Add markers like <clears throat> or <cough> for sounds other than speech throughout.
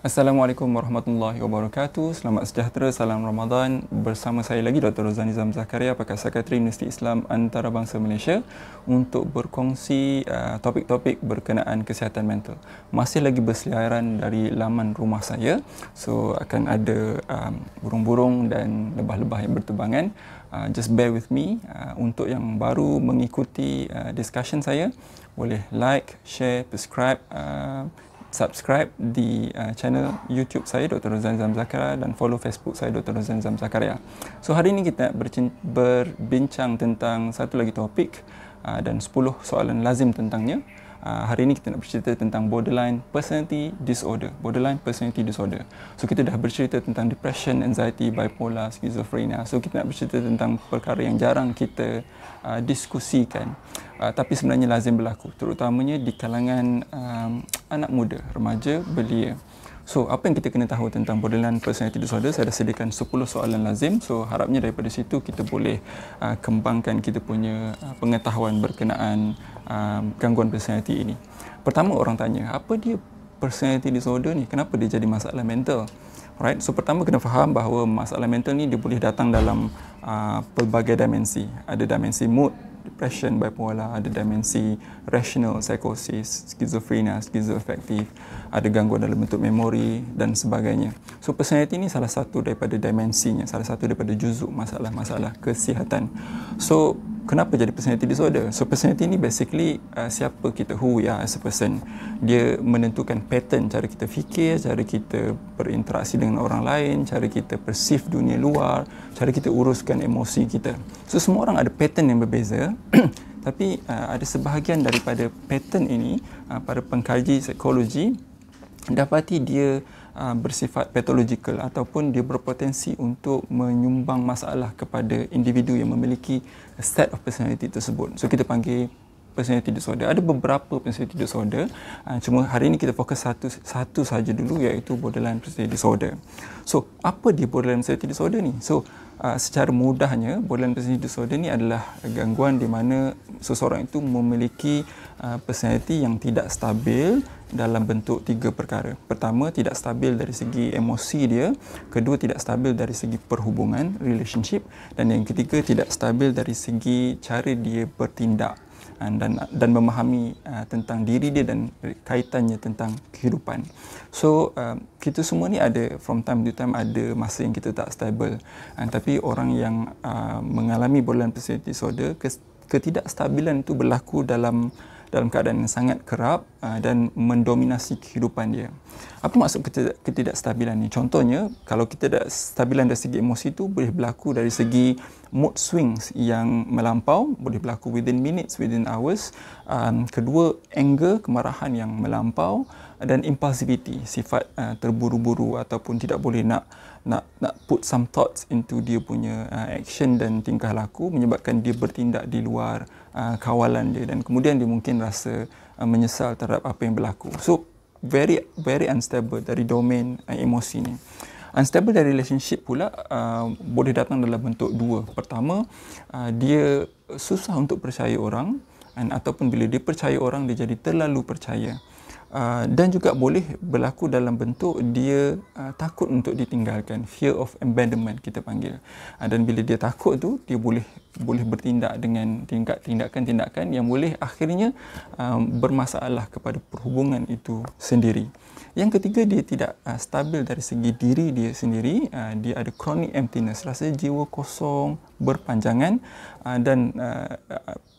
Assalamualaikum warahmatullahi wabarakatuh. Selamat sejahtera, salam Ramadan. Bersama saya lagi Dr. Rozani Zam Zakaria, Pakar Sekretari Universiti Islam Antarabangsa Malaysia untuk berkongsi uh, topik-topik berkenaan kesihatan mental. Masih lagi berseliaran dari laman rumah saya. So, akan ada um, burung-burung dan lebah-lebah yang bertebangan. Uh, just bear with me. Uh, untuk yang baru mengikuti uh, discussion saya, boleh like, share, subscribe uh, subscribe di uh, channel YouTube saya Dr. Rozan Zam Zakaria dan follow Facebook saya Dr. Rozan Zam Zakaria. So hari ini kita berbincang tentang satu lagi topik uh, dan 10 soalan lazim tentangnya. Ah, hari ini kita nak bercerita tentang borderline personality disorder borderline personality disorder so kita dah bercerita tentang depression anxiety bipolar schizophrenia so kita nak bercerita tentang perkara yang jarang kita uh, diskusikan uh, tapi sebenarnya lazim berlaku terutamanya di kalangan um, anak muda remaja belia So, apa yang kita kena tahu tentang borderline personality disorder? Saya dah sediakan 10 soalan lazim. So, harapnya daripada situ kita boleh uh, kembangkan kita punya uh, pengetahuan berkenaan uh, gangguan personality ini. Pertama orang tanya, apa dia personality disorder ni? Kenapa dia jadi masalah mental? Right? So, pertama kena faham bahawa masalah mental ni dia boleh datang dalam uh, pelbagai dimensi. Ada dimensi mood, depression, bipolar, ada demensi, rational, psychosis, skizofrenia schizoaffective, ada gangguan dalam bentuk memori dan sebagainya. So personality ni salah satu daripada dimensinya, salah satu daripada juzuk masalah-masalah kesihatan. So kenapa jadi personality disorder so personality ni basically uh, siapa kita who ya as a person dia menentukan pattern cara kita fikir cara kita berinteraksi dengan orang lain cara kita perceive dunia luar cara kita uruskan emosi kita so semua orang ada pattern yang berbeza <clears throat> tapi uh, ada sebahagian daripada pattern ini uh, pada pengkaji psikologi dapati dia Ah, bersifat patological ataupun dia berpotensi untuk menyumbang masalah kepada individu yang memiliki set of personality tersebut. So kita panggil personality disorder. Ada beberapa personality disorder. Ah, cuma hari ini kita fokus satu satu saja dulu iaitu borderline personality disorder. So, apa dia borderline personality disorder ni? So, ah, secara mudahnya borderline personality disorder ni adalah gangguan di mana seseorang itu memiliki personality yang tidak stabil dalam bentuk tiga perkara. Pertama, tidak stabil dari segi emosi dia. Kedua, tidak stabil dari segi perhubungan, relationship. Dan yang ketiga, tidak stabil dari segi cara dia bertindak ah, dan dan memahami uh, tentang diri dia dan kaitannya tentang kehidupan. So uh, kita semua ni ada from time to time ada masa yang kita tak stable. Uh, tapi orang yang uh, mengalami borderline personality disorder ketidakstabilan itu berlaku dalam uh, dalam keadaan yang sangat kerap ah, dan mendominasi kehidupan dia. Apa maksud ketidakstabilan ini? Contohnya, kalau kita tak stabilan dari segi emosi tu boleh berlaku dari segi mood swings yang melampau, boleh berlaku within minutes, within hours. Um, kedua, anger, kemarahan yang melampau dan impulsivity, sifat ah, terburu-buru ataupun tidak boleh nak nak nak put some thoughts into dia punya uh, action dan tingkah laku menyebabkan dia bertindak di luar uh, kawalan dia dan kemudian dia mungkin rasa uh, menyesal terhadap apa yang berlaku. So very very unstable dari domain uh, emosi ni. Unstable dari relationship pula uh, boleh datang dalam bentuk dua. Pertama, uh, dia susah untuk percaya orang dan ataupun bila dia percaya orang dia jadi terlalu percaya. Ah, dan juga boleh berlaku dalam bentuk dia uh, takut untuk ditinggalkan fear of abandonment kita panggil uh, dan bila dia takut tu dia boleh boleh bertindak dengan tingkat tindakan-tindakan yang boleh akhirnya um, bermasalah kepada perhubungan itu sendiri yang ketiga dia tidak uh, stabil dari segi diri dia sendiri uh, dia ada chronic emptiness rasa jiwa kosong berpanjangan uh, dan uh,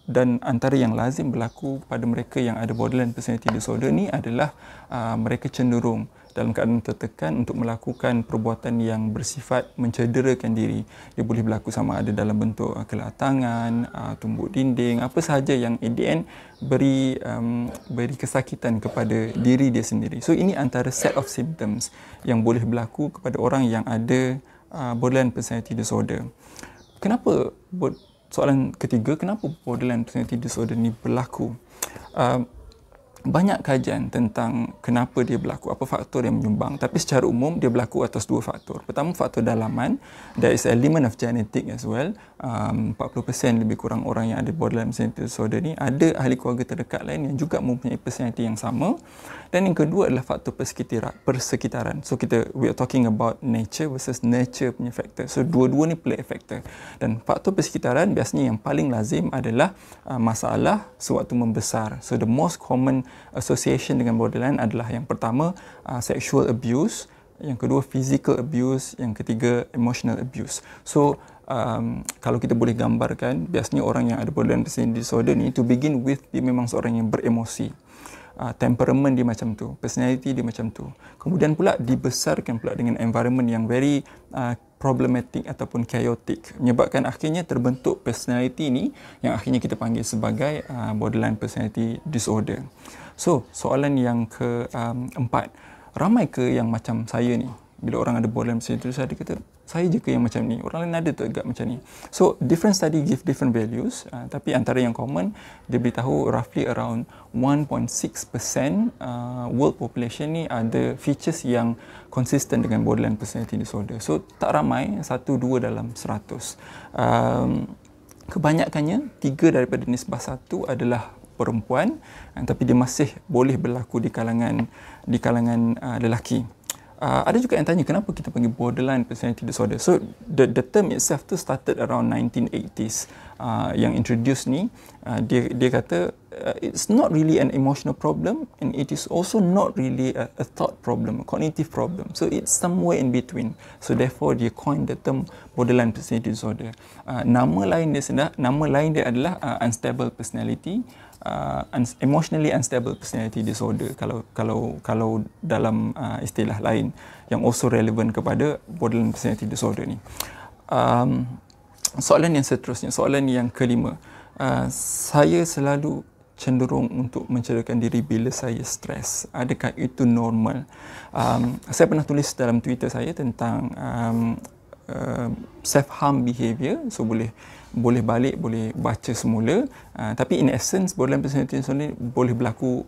dan antara yang lazim berlaku pada mereka yang ada borderline personality disorder ni adalah uh, mereka cenderung dalam keadaan tertekan untuk melakukan perbuatan yang bersifat mencederakan diri. Dia boleh berlaku sama ada dalam bentuk uh, kelatangan, uh, tumbuk dinding, apa sahaja yang ADN beri um, beri kesakitan kepada diri dia sendiri. So ini antara set of symptoms yang boleh berlaku kepada orang yang ada uh, borderline personality disorder. Kenapa soalan ketiga kenapa borderline personality disorder ni berlaku um, banyak kajian tentang kenapa dia berlaku, apa faktor yang menyumbang. Tapi secara umum, dia berlaku atas dua faktor. Pertama, faktor dalaman. There is element of genetic as well. Um, 40% lebih kurang orang yang ada borderline mental disorder ni ada ahli keluarga terdekat lain yang juga mempunyai personality yang sama. Dan yang kedua adalah faktor persekitaran. persekitaran. So, kita we are talking about nature versus nature punya factor. So, dua-dua ni play factor. Dan faktor persekitaran biasanya yang paling lazim adalah uh, masalah sewaktu membesar. So, the most common association dengan borderline adalah yang pertama uh, sexual abuse, yang kedua physical abuse, yang ketiga emotional abuse. So um, kalau kita boleh gambarkan, biasanya orang yang ada borderline personality disorder ni to begin with dia memang seorang yang beremosi. Uh, temperament dia macam tu, personality dia macam tu. Kemudian pula dibesarkan pula dengan environment yang very uh, problematic ataupun chaotic menyebabkan akhirnya terbentuk personality ni yang akhirnya kita panggil sebagai uh, borderline personality disorder. So, soalan yang ke Um, ramai ke yang macam saya ni? Bila orang ada borderline personality saya ada kata, saya je ke yang macam ni? Orang lain ada tu agak macam ni. So, different study give different values. Uh, tapi antara yang common, dia beritahu roughly around 1.6% uh, world population ni ada features yang consistent dengan borderline personality disorder. So, tak ramai. satu dua dalam seratus Um, kebanyakannya, tiga daripada nisbah satu adalah perempuan eh, tapi dia masih boleh berlaku di kalangan di kalangan uh, lelaki. Uh, ada juga yang tanya kenapa kita panggil borderline personality disorder. So the the term itself tu started around 1980s uh, ah, yang introduce ni uh, dia dia kata uh, it's not really an emotional problem and it is also not really a, a thought problem, a cognitive problem. So it's somewhere in between. So therefore dia coined the term borderline personality disorder. Uh, nama lain dia sendak, nama lain dia adalah uh, unstable personality uh, un- emotionally unstable personality disorder kalau kalau kalau dalam uh, istilah lain yang also relevant kepada borderline personality disorder ni. Um, soalan yang seterusnya, soalan yang kelima. Uh, saya selalu cenderung untuk mencederakan diri bila saya stres. Adakah itu normal? Um, saya pernah tulis dalam Twitter saya tentang um, uh, self-harm behavior. So, boleh uh, boleh balik boleh baca semula uh, tapi in essence borderline personality disorder ni boleh berlaku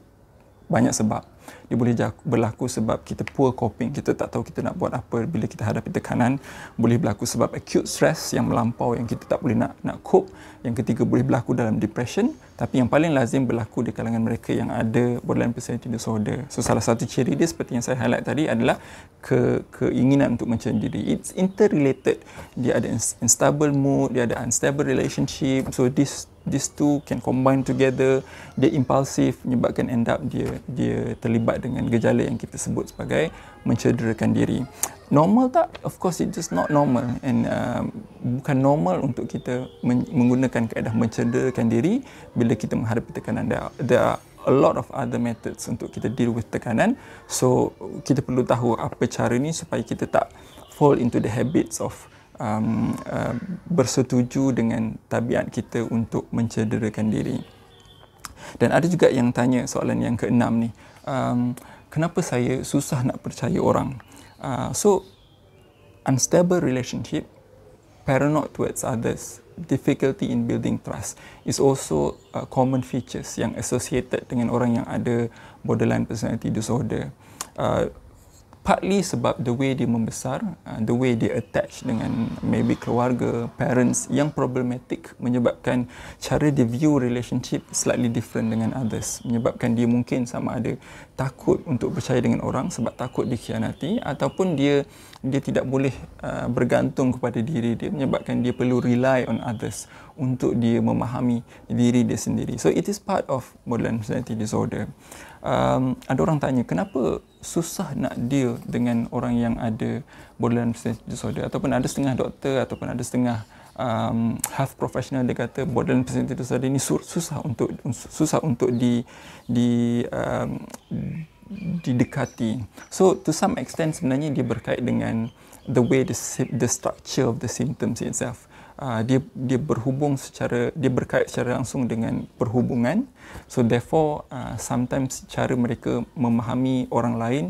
banyak sebab dia boleh berlaku sebab kita poor coping, kita tak tahu kita nak buat apa bila kita hadapi tekanan, boleh berlaku sebab acute stress yang melampau yang kita tak boleh nak nak cope, yang ketiga boleh berlaku dalam depression, tapi yang paling lazim berlaku di kalangan mereka yang ada borderline personality disorder. So salah satu ciri dia seperti yang saya highlight tadi adalah ke keinginan untuk mencari diri. It's interrelated. Dia ada unstable mood, dia ada unstable relationship. So this these two can combine together dia impulsif menyebabkan end up dia dia terlibat dengan gejala yang kita sebut sebagai mencederakan diri. Normal tak? Of course it is not normal and uh, bukan normal untuk kita men- menggunakan kaedah mencederakan diri bila kita menghadapi tekanan. There are, there are a lot of other methods untuk kita deal with tekanan. So kita perlu tahu apa cara ni supaya kita tak fall into the habits of um, uh, bersetuju dengan tabiat kita untuk mencederakan diri. Dan ada juga yang tanya soalan yang keenam ni um, kenapa saya susah nak percaya orang. Uh, so, unstable relationship, paranoid towards others, difficulty in building trust is also uh, common features yang associated dengan orang yang ada borderline personality disorder. Uh, partly sebab the way dia membesar, uh, the way dia attach dengan maybe keluarga, parents yang problematic menyebabkan cara dia view relationship slightly different dengan others. Menyebabkan dia mungkin sama ada takut untuk percaya dengan orang sebab takut dikhianati ataupun dia dia tidak boleh uh, bergantung kepada diri dia menyebabkan dia perlu rely on others untuk dia memahami diri dia sendiri. So it is part of borderline personality disorder. Um, ada orang tanya kenapa susah nak deal dengan orang yang ada borderline personality disorder ataupun ada setengah doktor ataupun ada setengah um, health professional dia kata borderline personality disorder ini susah untuk susah untuk di di um, didekati. So to some extent sebenarnya dia berkait dengan the way the the structure of the symptoms itself uh, dia dia berhubung secara dia berkait secara langsung dengan perhubungan so therefore uh, sometimes cara mereka memahami orang lain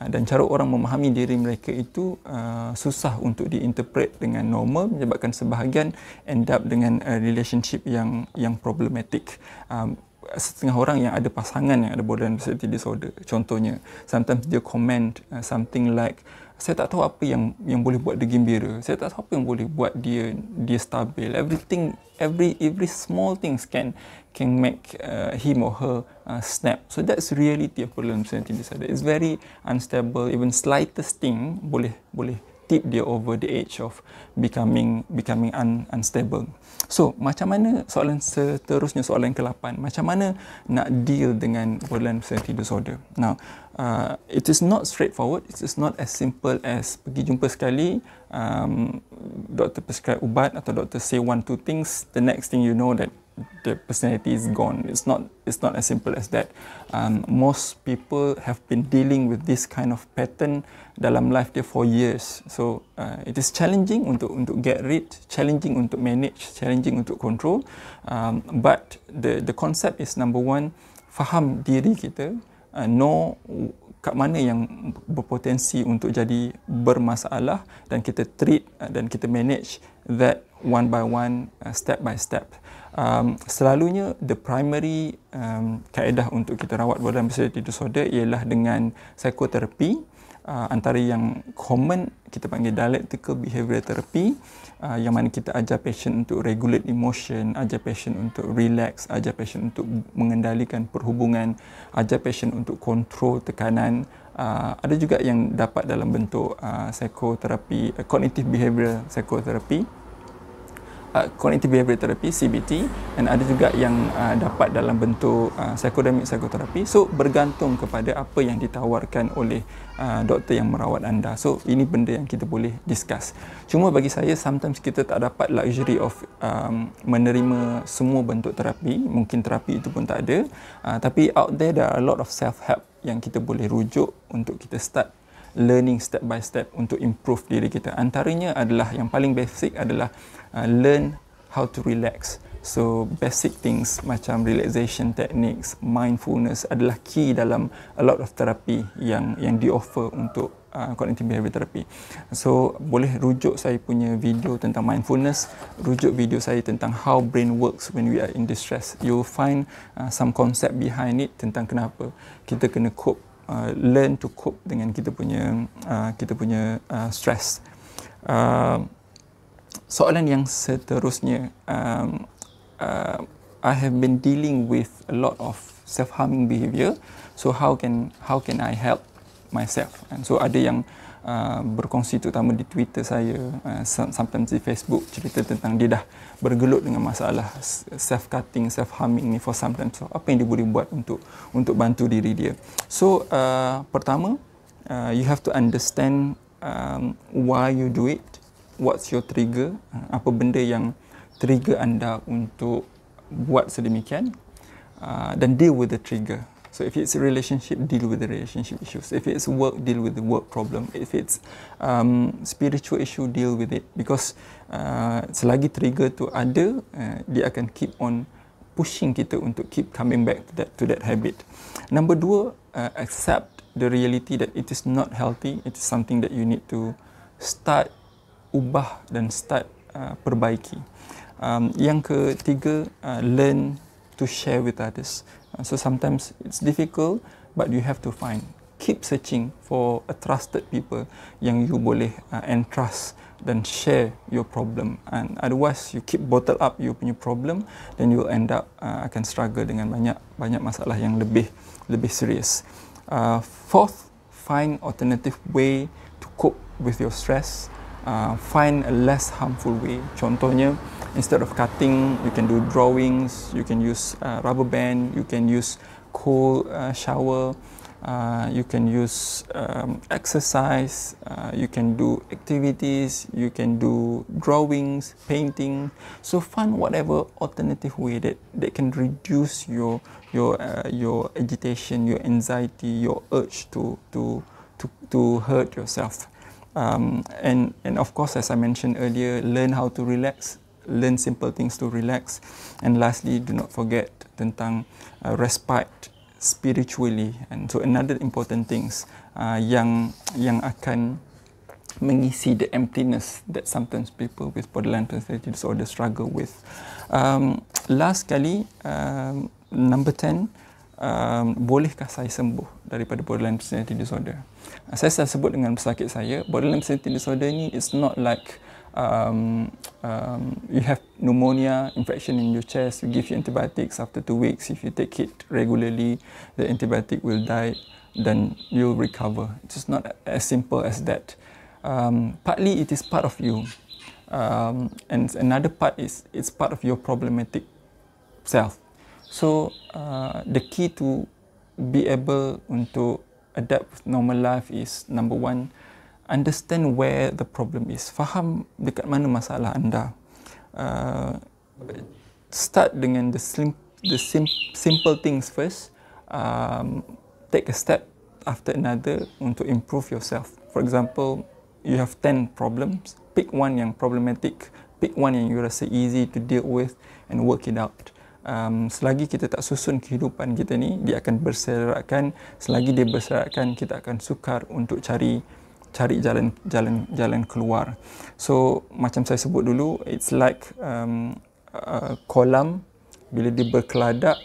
uh, dan cara orang memahami diri mereka itu uh, susah untuk diinterpret dengan normal menyebabkan sebahagian end up dengan relationship yang yang problematik. um, setengah orang yang ada pasangan yang ada borderline personality disorder. Contohnya, sometimes dia comment uh, something like, saya tak tahu apa yang yang boleh buat dia gembira. Saya tak tahu apa yang boleh buat dia dia stabil. Everything, every every small things can can make uh, him or her uh, snap. So that's reality of borderline personality disorder. It's very unstable. Even slightest thing boleh boleh tip dia over the age of becoming becoming un, unstable. So, macam mana soalan seterusnya, soalan ke-8, macam mana nak deal dengan borderline personality disorder? Now, uh, it is not straightforward, it is not as simple as pergi jumpa sekali, um, doktor prescribe ubat atau doktor say one, two things, the next thing you know that the personality is gone. It's not. It's not as simple as that. Um, most people have been dealing with this kind of pattern dalam life dia for years. So uh, it is challenging untuk untuk get rid, challenging untuk manage, challenging untuk control. Um, but the the concept is number one, faham diri kita, uh, know kat mana yang berpotensi untuk jadi bermasalah dan kita treat uh, dan kita manage that one by one, uh, step by step um, selalunya the primary um, kaedah untuk kita rawat badan bersedia tidur soda ialah dengan psikoterapi uh, antara yang common kita panggil dialectical behavioral therapy uh, yang mana kita ajar patient untuk regulate emotion, ajar patient untuk relax, ajar patient untuk mengendalikan perhubungan, ajar patient untuk control tekanan Uh, ada juga yang dapat dalam bentuk uh, psikoterapi, uh, cognitive behavioral psikoterapi. Uh, cognitive behavioral therapy CBT dan ada juga yang uh, dapat dalam bentuk uh, psychodynamic psychotherapy so bergantung kepada apa yang ditawarkan oleh uh, doktor yang merawat anda so ini benda yang kita boleh discuss cuma bagi saya sometimes kita tak dapat luxury of um, menerima semua bentuk terapi mungkin terapi itu pun tak ada uh, tapi out there there are a lot of self help yang kita boleh rujuk untuk kita start learning step by step untuk improve diri kita antaranya adalah yang paling basic adalah uh, learn how to relax. So basic things macam relaxation techniques, mindfulness adalah key dalam a lot of therapy yang yang di offer untuk uh, cognitive behavior therapy. So boleh rujuk saya punya video tentang mindfulness, rujuk video saya tentang how brain works when we are in distress. You will find uh, some concept behind it tentang kenapa kita kena cope Uh, learn to cope dengan kita punya uh, kita punya uh, stress. Uh, soalan yang seterusnya um, uh, I have been dealing with a lot of self-harming behavior so how can how can I help myself and so ada yang uh, berkongsi terutama di Twitter saya uh, sometimes di Facebook cerita tentang dia dah bergelut dengan masalah self-cutting self-harming ni for some time so apa yang dia boleh buat untuk untuk bantu diri dia so uh, pertama uh, you have to understand um, why you do it what's your trigger apa benda yang trigger anda untuk buat sedemikian ah, dan uh, deal with the trigger so if it's a relationship deal with the relationship issues if it's work deal with the work problem if it's um, spiritual issue deal with it because uh, selagi trigger tu ada uh, dia akan keep on pushing kita untuk keep coming back to that to that habit number dua, uh, accept the reality that it is not healthy it is something that you need to start ubah dan start uh, perbaiki. Um, yang ketiga, uh, learn to share with others. Uh, so sometimes it's difficult, but you have to find. Keep searching for a trusted people yang you boleh uh, entrust dan share your problem. And otherwise, you keep bottle up you punya problem, then you will end up uh, akan struggle dengan banyak banyak masalah yang lebih lebih serius. Uh, fourth, find alternative way to cope with your stress. uh, find a less harmful way. Contohnya, instead of cutting, you can do drawings, you can use uh, rubber band, you can use cold uh, shower, uh, you can use um, exercise, uh, you can do activities, you can do drawings, painting. So find whatever alternative way that, that can reduce your your uh, your agitation, your anxiety, your urge to to to, to hurt yourself. um, and and of course, as I mentioned earlier, learn how to relax, learn simple things to relax, and lastly, do not forget tentang uh, respite spiritually. And so, another important things uh, yang yang akan mengisi the emptiness that sometimes people with borderline personality disorder struggle with. Um, last kali, um, number 10, um, bolehkah saya sembuh daripada borderline personality disorder? Uh, saya selalu sebut dengan pesakit saya, borderline personality disorder ni is not like um, um, you have pneumonia, infection in your chest, you give you antibiotics after two weeks, if you take it regularly, the antibiotic will die, then you'll recover. It's just not as simple as that. Um, partly it is part of you. Um, and another part is it's part of your problematic self. So uh, the key to be able untuk adapt with normal life is number one, understand where the problem is. Faham dekat mana masalah anda. Uh, start dengan the, slim, the sim, simple things first. Um, take a step after another untuk improve yourself. For example, you have 10 problems. Pick one yang problematic. Pick one yang you rasa easy to deal with and work it out um, selagi kita tak susun kehidupan kita ni dia akan berserakan selagi dia berserakan kita akan sukar untuk cari cari jalan jalan jalan keluar so macam saya sebut dulu it's like um, uh, kolam bila dia berkeladak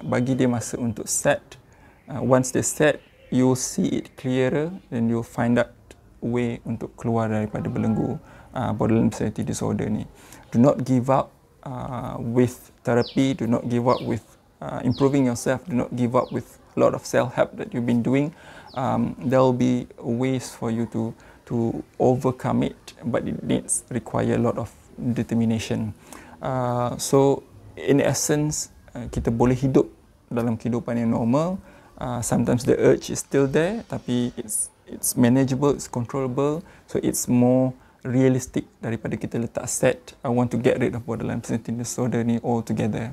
bagi dia masa untuk set uh, once they set you see it clearer then you find out way untuk keluar daripada belenggu uh, borderline personality disorder ni do not give up uh, with therapy. Do not give up with uh, improving yourself. Do not give up with a lot of self-help that you've been doing. Um, there will be ways for you to to overcome it, but it needs require a lot of determination. Uh, so, in essence, uh, kita boleh hidup dalam kehidupan yang normal. Uh, sometimes the urge is still there, tapi it's it's manageable, it's controllable. So it's more realistic daripada kita letak set I want to get rid of borderline personality disorder ni all together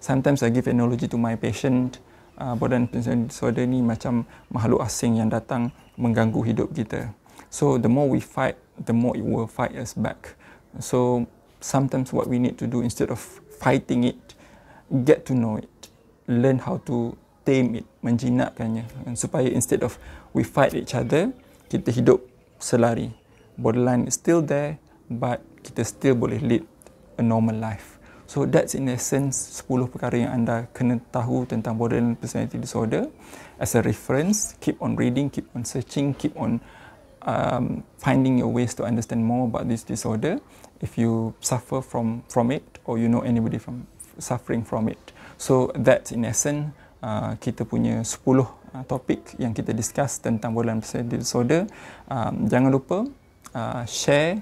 sometimes I give analogy to my patient uh, borderline personality disorder ni macam makhluk asing yang datang mengganggu hidup kita so the more we fight the more it will fight us back so sometimes what we need to do instead of fighting it get to know it learn how to tame it menjinakkannya And supaya instead of we fight each other kita hidup selari borderline is still there but kita still boleh lead a normal life. So that's in essence 10 perkara yang anda kena tahu tentang borderline personality disorder. As a reference, keep on reading, keep on searching, keep on um, finding your ways to understand more about this disorder if you suffer from from it or you know anybody from suffering from it. So that's in essence uh, kita punya 10 uh, topik yang kita discuss tentang borderline personality disorder. Um, jangan lupa uh, share,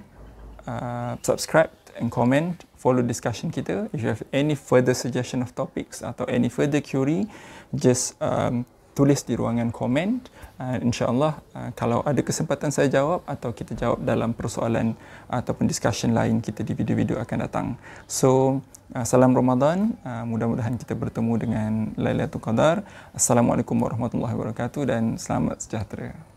uh, subscribe and comment, follow discussion kita. If you have any further suggestion of topics atau any further query, just um, tulis di ruangan komen. Uh, InsyaAllah uh, kalau ada kesempatan saya jawab atau kita jawab dalam persoalan ataupun discussion lain kita di video-video akan datang. So, uh, salam Ramadan. Uh, mudah-mudahan kita bertemu dengan Lailatul Qadar. Assalamualaikum warahmatullahi wabarakatuh dan selamat sejahtera.